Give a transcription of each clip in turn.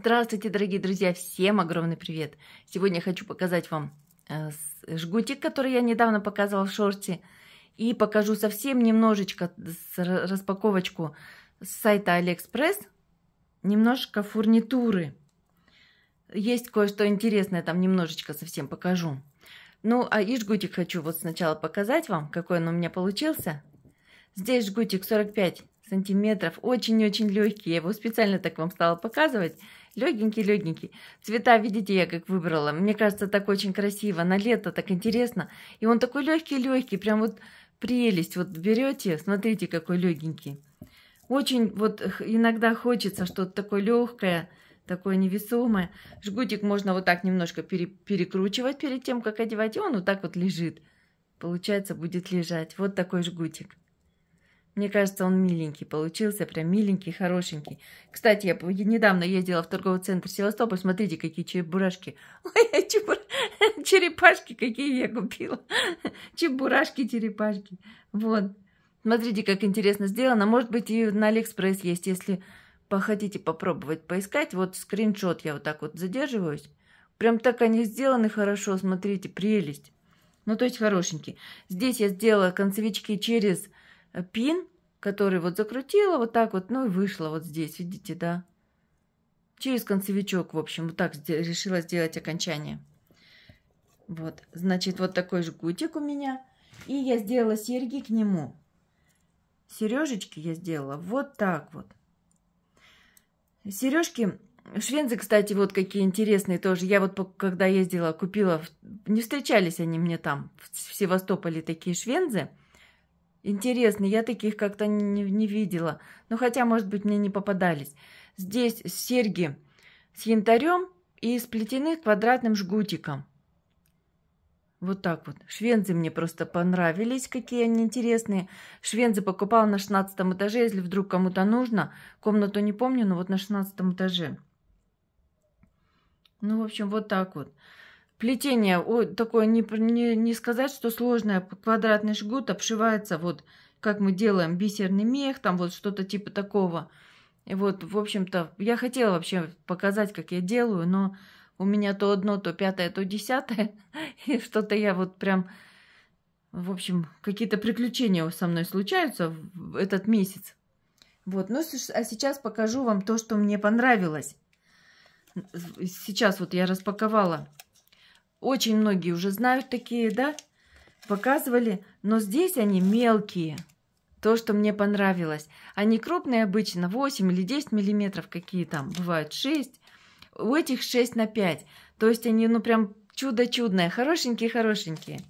Здравствуйте, дорогие друзья! Всем огромный привет! Сегодня я хочу показать вам э, жгутик, который я недавно показывала в шорте. И покажу совсем немножечко распаковочку с сайта Алиэкспресс. Немножко фурнитуры. Есть кое-что интересное, там немножечко совсем покажу. Ну, а и жгутик хочу вот сначала показать вам, какой он у меня получился. Здесь жгутик 45 сантиметров, очень-очень легкий. Я его специально так вам стала показывать – легенький-легенький. Цвета, видите, я как выбрала. Мне кажется, так очень красиво. На лето так интересно. И он такой легкий-легкий, прям вот прелесть. Вот берете, смотрите, какой легенький. Очень вот иногда хочется что-то такое легкое, такое невесомое. Жгутик можно вот так немножко пере, перекручивать перед тем, как одевать. И он вот так вот лежит. Получается, будет лежать. Вот такой жгутик. Мне кажется, он миленький получился, прям миленький, хорошенький. Кстати, я недавно ездила в торговый центр Севастополь, смотрите, какие чебурашки. Ой, чебур... черепашки какие я купила. Чебурашки, черепашки. Вот. Смотрите, как интересно сделано. Может быть, и на Алиэкспресс есть, если похотите попробовать поискать. Вот скриншот я вот так вот задерживаюсь. Прям так они сделаны хорошо, смотрите, прелесть. Ну, то есть хорошенький. Здесь я сделала концевички через Э, пин, который вот закрутила вот так вот, ну и вышла вот здесь, видите, да? Через концевичок, в общем, вот так решила сделать окончание. Вот, значит, вот такой жгутик у меня. И я сделала серьги к нему. Сережечки я сделала вот так вот. Сережки Швензы, кстати, вот какие интересные тоже. Я вот когда ездила, купила, не встречались они мне там, в Севастополе такие швензы – Интересно, я таких как-то не, не видела. Ну, хотя, может быть, мне не попадались. Здесь серьги с янтарем и сплетены квадратным жгутиком. Вот так вот. Швензы мне просто понравились, какие они интересные. Швензы покупала на 16 этаже, если вдруг кому-то нужно. Комнату не помню, но вот на 16 этаже. Ну, в общем, вот так вот. Плетение, ой, такое не, не, не сказать, что сложное, квадратный жгут обшивается вот как мы делаем бисерный мех, там вот что-то типа такого. И вот, в общем-то, я хотела вообще показать, как я делаю, но у меня то одно, то пятое, то десятое. И что-то я вот прям... В общем, какие-то приключения со мной случаются в этот месяц. Вот, ну, а сейчас покажу вам то, что мне понравилось. Сейчас вот я распаковала очень многие уже знают такие, да? Показывали, но здесь они мелкие. То, что мне понравилось. Они крупные обычно, 8 или 10 миллиметров, какие там, бывают 6. У этих 6 на 5. То есть они, ну, прям чудо-чудное, хорошенькие-хорошенькие.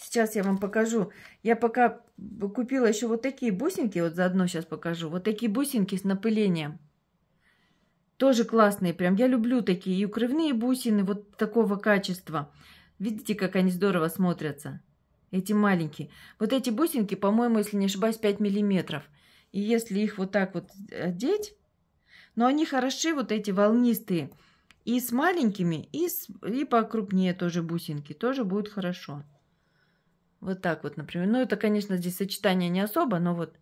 Сейчас я вам покажу. Я пока купила еще вот такие бусинки, вот заодно сейчас покажу. Вот такие бусинки с напылением. Тоже классные, прям я люблю такие. И укрывные бусины вот такого качества. Видите, как они здорово смотрятся? Эти маленькие. Вот эти бусинки, по-моему, если не ошибаюсь, 5 миллиметров. И если их вот так вот одеть, но они хороши, вот эти волнистые. И с маленькими, и, с, и покрупнее тоже бусинки. Тоже будет хорошо. Вот так вот, например. Ну, это, конечно, здесь сочетание не особо, но вот.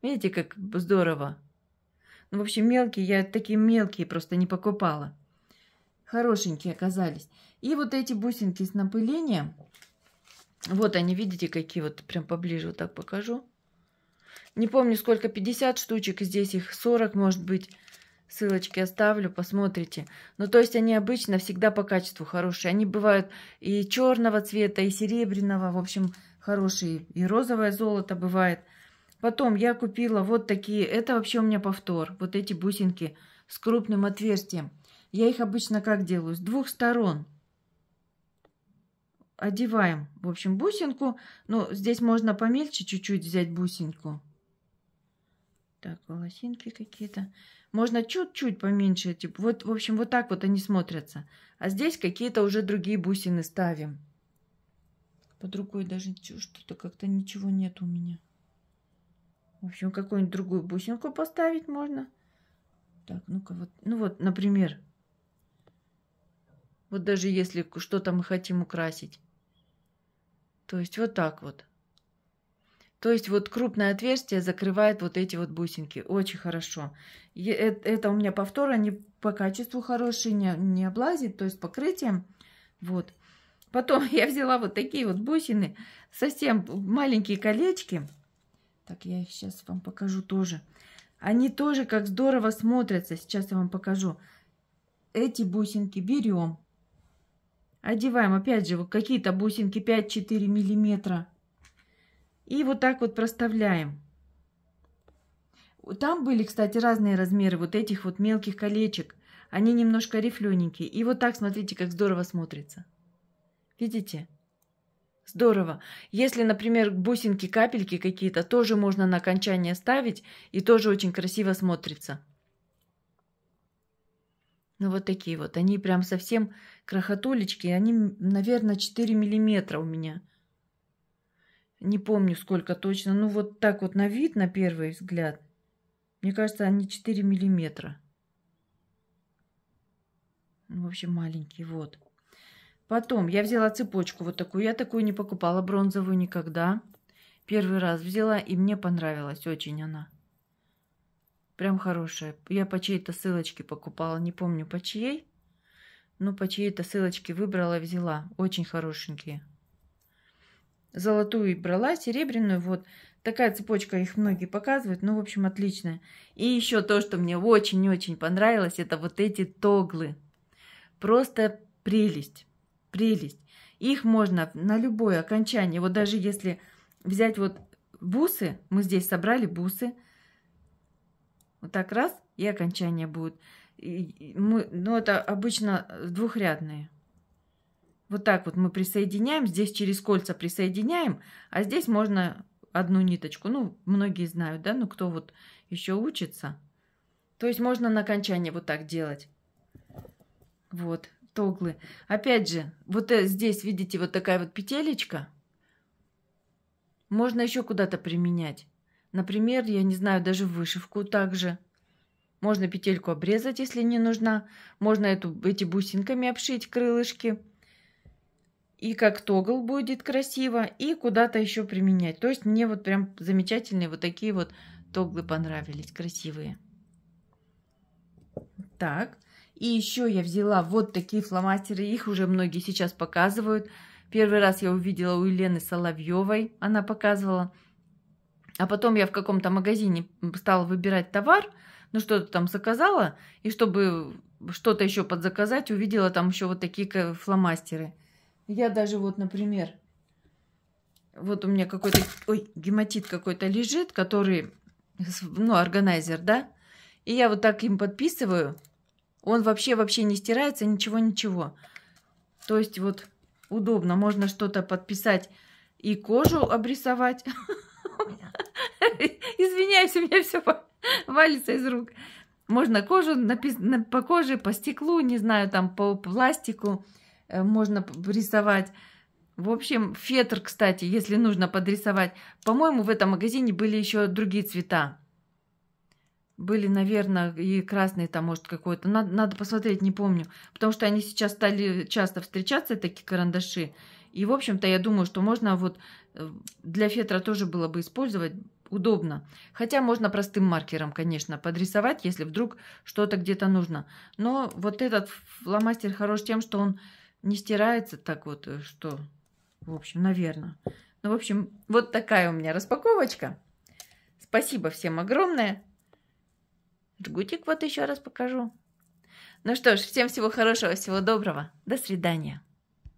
Видите, как здорово. Ну, в общем, мелкие, я такие мелкие просто не покупала. Хорошенькие оказались. И вот эти бусинки с напылением. Вот они, видите, какие вот прям поближе вот так покажу. Не помню, сколько, 50 штучек, здесь их 40, может быть. Ссылочки оставлю, посмотрите. Ну, то есть они обычно всегда по качеству хорошие. Они бывают и черного цвета, и серебряного. В общем, хорошие. И розовое золото бывает. Потом я купила вот такие. Это вообще у меня повтор. Вот эти бусинки с крупным отверстием. Я их обычно как делаю? С двух сторон. Одеваем, в общем, бусинку. Ну, здесь можно помельче чуть-чуть взять бусинку. Так, волосинки какие-то. Можно чуть-чуть поменьше. Типа, вот, в общем, вот так вот они смотрятся. А здесь какие-то уже другие бусины ставим. Под рукой даже что-то как-то ничего нет у меня. В общем, какую-нибудь другую бусинку поставить можно. Так, ну-ка, вот, ну вот, например, вот даже если что-то мы хотим украсить. То есть вот так вот. То есть вот крупное отверстие закрывает вот эти вот бусинки. Очень хорошо. это у меня повтор, они по качеству хорошие, не, не облазит, то есть покрытием. Вот. Потом я взяла вот такие вот бусины, совсем маленькие колечки. Так, я их сейчас вам покажу тоже. Они тоже как здорово смотрятся. Сейчас я вам покажу. Эти бусинки берем. Одеваем, опять же, вот какие-то бусинки 5-4 миллиметра. И вот так вот проставляем. Там были, кстати, разные размеры вот этих вот мелких колечек. Они немножко рифлененькие. И вот так, смотрите, как здорово смотрится. Видите? Здорово. Если, например, бусинки, капельки какие-то, тоже можно на окончание ставить, и тоже очень красиво смотрится. Ну, вот такие вот. Они прям совсем крохотулечки. Они, наверное, 4 миллиметра у меня. Не помню, сколько точно. Ну, вот так вот на вид, на первый взгляд. Мне кажется, они 4 миллиметра. Ну, в общем, маленькие. Вот. Потом я взяла цепочку вот такую. Я такую не покупала бронзовую никогда. Первый раз взяла, и мне понравилась очень она. Прям хорошая. Я по чьей-то ссылочке покупала. Не помню по чьей. Но по чьей-то ссылочке выбрала, взяла. Очень хорошенькие. Золотую брала, серебряную. Вот такая цепочка, их многие показывают. Ну, в общем, отличная. И еще то, что мне очень-очень понравилось, это вот эти тоглы. Просто прелесть. Прелесть. Их можно на любое окончание. Вот даже если взять вот бусы, мы здесь собрали бусы. Вот так раз, и окончание будет. мы, ну, это обычно двухрядные. Вот так вот мы присоединяем. Здесь через кольца присоединяем, а здесь можно одну ниточку. Ну, многие знают, да? Ну, кто вот еще учится. То есть можно на окончание вот так делать. Вот. Туглы. Опять же, вот э, здесь, видите, вот такая вот петелечка. Можно еще куда-то применять. Например, я не знаю, даже вышивку также. Можно петельку обрезать, если не нужна. Можно эту, эти бусинками обшить крылышки. И как тогл будет красиво. И куда-то еще применять. То есть мне вот прям замечательные вот такие вот тоглы понравились. Красивые. Так. И еще я взяла вот такие фломастеры, их уже многие сейчас показывают. Первый раз я увидела у Елены Соловьевой, она показывала. А потом я в каком-то магазине стала выбирать товар, ну что-то там заказала, и чтобы что-то еще подзаказать, увидела там еще вот такие фломастеры. Я даже вот, например, вот у меня какой-то, ой, гематит какой-то лежит, который, ну, органайзер, да, и я вот так им подписываю, он вообще-вообще не стирается, ничего-ничего. То есть вот удобно, можно что-то подписать и кожу обрисовать. Извиняюсь, у меня все валится из рук. Можно кожу по коже, по стеклу, не знаю, там по пластику э, можно рисовать. В общем, фетр, кстати, если нужно подрисовать. По-моему, в этом магазине были еще другие цвета были, наверное, и красные там, может, какой-то. Надо, надо посмотреть, не помню. Потому что они сейчас стали часто встречаться, такие карандаши. И, в общем-то, я думаю, что можно вот э, для фетра тоже было бы использовать удобно. Хотя можно простым маркером, конечно, подрисовать, если вдруг что-то где-то нужно. Но вот этот фломастер хорош тем, что он не стирается так вот, э, что, в общем, наверное. Ну, в общем, вот такая у меня распаковочка. Спасибо всем огромное. Жгутик вот еще раз покажу. Ну что ж, всем всего хорошего, всего доброго. До свидания.